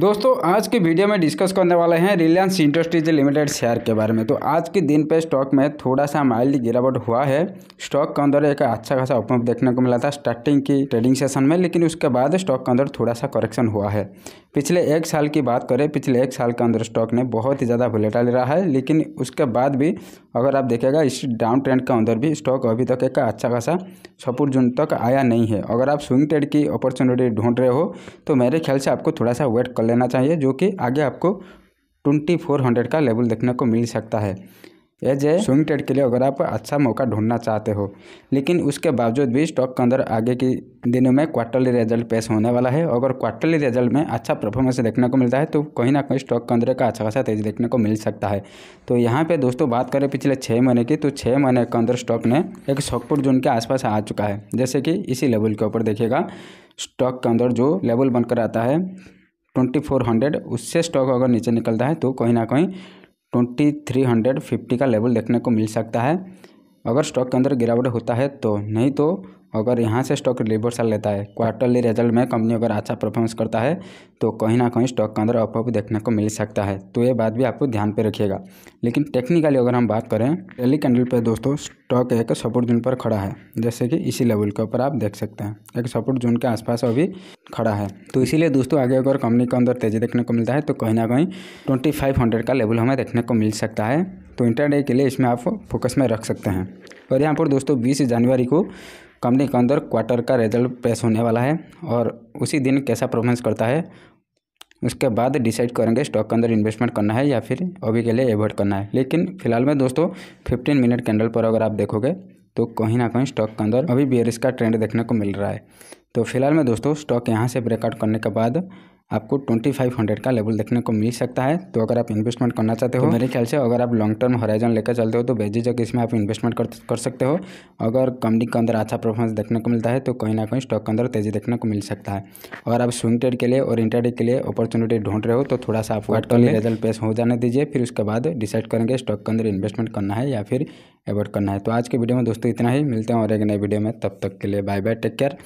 दोस्तों आज की वीडियो में डिस्कस करने वाले हैं रिलायंस इंडस्ट्रीज लिमिटेड शेयर के बारे में तो आज के दिन पे स्टॉक में थोड़ा सा माइल्ड गिरावट हुआ है स्टॉक के अंदर एक अच्छा खासा ओपन देखने को मिला था स्टार्टिंग की ट्रेडिंग सेशन में लेकिन उसके बाद स्टॉक के अंदर थोड़ा सा करेक्शन हुआ है पिछले एक साल की बात करें पिछले एक साल के अंदर स्टॉक ने बहुत ही ज़्यादा ले रहा है लेकिन उसके बाद भी अगर आप देखेगा इस डाउन ट्रेंड के अंदर भी स्टॉक अभी तक एक अच्छा खासा सपोर्ट जून तक आया नहीं है अगर आप स्विंग ट्रेड की अपॉर्चुनिटी ढूंढ रहे हो तो मेरे ख्याल से आपको थोड़ा सा वेट कर लेना चाहिए जो कि आगे आपको ट्वेंटी फोर हंड्रेड का लेवल देखने को मिल सकता है एज ए स्विंग ट्रेड के लिए अगर आप अच्छा मौका ढूंढना चाहते हो लेकिन उसके बावजूद भी स्टॉक के अंदर आगे के दिनों में क्वार्टरली रिजल्ट पेश होने वाला है अगर क्वार्टरली रिजल्ट में अच्छा परफॉर्मेंस देखने को मिलता है तो कहीं ना कहीं स्टॉक के अंदर का अच्छा खासा तेज देखने को मिल सकता है तो यहाँ पर दोस्तों बात करें पिछले छः महीने की तो छः महीने के अंदर स्टॉक ने एक सौपुर जोन के आसपास आ चुका है जैसे कि इसी लेवल के ऊपर देखिएगा स्टॉक के अंदर जो लेवल बनकर आता है ट्वेंटी फोर हंड्रेड उससे स्टॉक अगर नीचे निकलता है तो कहीं ना कहीं ट्वेंटी थ्री हंड्रेड फिफ्टी का लेवल देखने को मिल सकता है अगर स्टॉक के अंदर गिरावट होता है तो नहीं तो अगर यहाँ से स्टॉक रिवर्सल लेता है क्वार्टरली रिजल्ट में कंपनी अगर अच्छा परफॉर्मेंस करता है तो कहीं ना कहीं स्टॉक के अंदर अपअप देखने को मिल सकता है तो ये बात भी आपको ध्यान पे रखिएगा लेकिन टेक्निकली अगर हम बात करें डेली कैंडल पे दोस्तों स्टॉक एक सपोर्ट जोन पर खड़ा है जैसे कि इसी लेवल के ऊपर आप देख सकते हैं एक सपोर्ट जोन के आसपास अभी खड़ा है तो इसीलिए दोस्तों आगे अगर कंपनी के अंदर तेज़ी देखने को मिलता है तो कहीं ना कहीं ट्वेंटी का लेवल हमें देखने को मिल सकता है तो इंटरडे के लिए इसमें आप फोकस में रख सकते हैं और यहाँ पर दोस्तों बीस जनवरी को कंपनी के अंदर क्वार्टर का रिजल्ट प्रेस होने वाला है और उसी दिन कैसा परफॉर्मेंस करता है उसके बाद डिसाइड करेंगे स्टॉक के अंदर इन्वेस्टमेंट करना है या फिर अभी के लिए एवॉइड करना है लेकिन फिलहाल में दोस्तों फिफ्टीन मिनट कैंडल पर अगर आप देखोगे तो कहीं ना कहीं स्टॉक के अंदर अभी बियरिस का ट्रेंड देखने को मिल रहा है तो फिलहाल में दोस्तों स्टॉक यहाँ से ब्रेकआउट करने के बाद आपको ट्वेंटी फाइव हंड्रेड का लेवल देखने को मिल सकता है तो अगर आप इन्वेस्टमेंट करना चाहते हो तो मेरे ख्याल से अगर आप लॉन्ग टर्म होराइजन लेकर चलते हो तो जगह इसमें आप इन्वेस्टमेंट कर कर सकते हो अगर कंपनी के अंदर अच्छा परफॉर्मेंस देखने को मिलता है तो कहीं ना कहीं स्टॉक के अंदर तेजी देखने को मिल सकता है अगर आप स्विंग ट्रेड के लिए और इंटरडे के लिए अपॉर्चुनिटी ढूंढ रहे हो तो थोड़ा सा आप वेट कर रिजल्ट पेश हो जाने दीजिए फिर उसके बाद डिसाइड करेंगे स्टॉक के अंदर इन्वेस्टमेंट करना है या फिर एवॉइड करना है तो आज के वीडियो में दोस्तों इतना ही मिलते हैं और एक नए वीडियो में तब तक के लिए बाय बाय टेक केयर